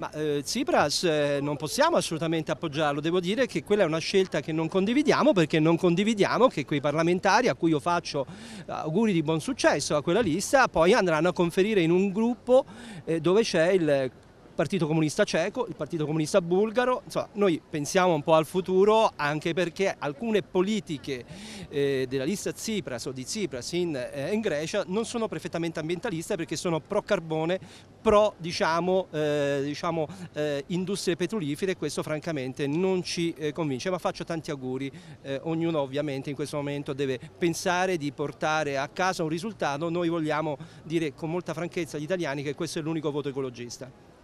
Ma eh, Tsipras eh, non possiamo assolutamente appoggiarlo, devo dire che quella è una scelta che non condividiamo perché non condividiamo che quei parlamentari a cui io faccio eh, auguri di buon successo a quella lista poi andranno a conferire in un gruppo eh, dove c'è il Partito Comunista Ceco, il Partito Comunista Bulgaro, insomma noi pensiamo un po' al futuro anche perché alcune politiche eh, della lista Tsipras o di Tsipras in, eh, in, Grecia non sono perfettamente ambientaliste perché sono pro carbone pro diciamo, eh, diciamo, eh, industrie petrolifere e questo francamente non ci eh, convince, ma faccio tanti auguri, eh, ognuno ovviamente in questo momento deve pensare di portare a casa un risultato, noi vogliamo dire con molta franchezza agli italiani che questo è l'unico voto ecologista.